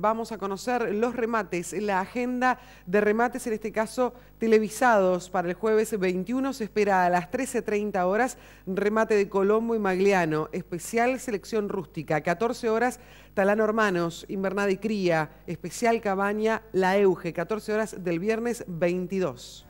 Vamos a conocer los remates, la agenda de remates, en este caso televisados para el jueves 21. Se espera a las 13.30 horas remate de Colombo y Magliano, especial selección rústica. 14 horas Talán Hermanos, Invernada y Cría, especial Cabaña, La Euge. 14 horas del viernes 22.